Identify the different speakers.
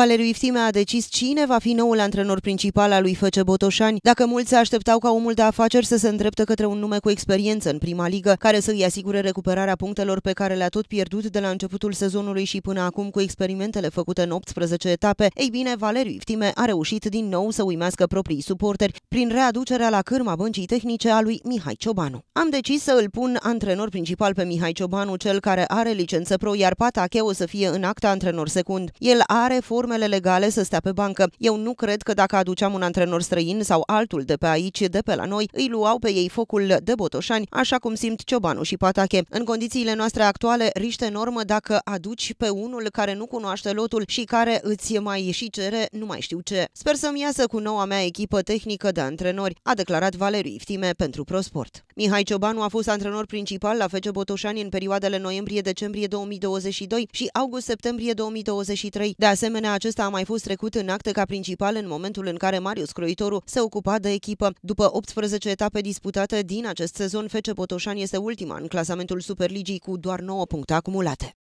Speaker 1: Valeriu Iftime a decis cine va fi noul antrenor principal al lui FC Botoșani, dacă mulți se așteptau ca omul de afaceri să se îndrepte către un nume cu experiență în prima ligă, care să i asigure recuperarea punctelor pe care le-a tot pierdut de la începutul sezonului și până acum cu experimentele făcute în 18 etape, ei bine, Valeriu Iftime a reușit din nou să uimească proprii suporteri prin readucerea la cârma băncii tehnice a lui Mihai Ciobanu. Am decis să îl pun antrenor principal pe Mihai Ciobanu, cel care are licență pro, iar Patache o să fie în acta antrenor secund. El are for formele legale să stea pe bancă. Eu nu cred că dacă aduceam un antrenor străin sau altul de pe aici, de pe la noi, îi luau pe ei focul de botoșani, așa cum simt Ciobanu și Patache. În condițiile noastre actuale, riște normă dacă aduci pe unul care nu cunoaște lotul și care îți mai și cere nu mai știu ce. Sper să-mi iasă cu noua mea echipă tehnică de antrenori, a declarat Valeriu Iftime pentru ProSport. Mihai Ciobanu a fost antrenor principal la FC Botoșani în perioadele noiembrie-decembrie 2022 și august-septembrie 2023. De asemenea, acesta a mai fost trecut în acte ca principal în momentul în care Marius Croitoru se ocupa de echipă. După 18 etape disputate din acest sezon, FC Botoșani este ultima în clasamentul Superligii cu doar 9 puncte acumulate.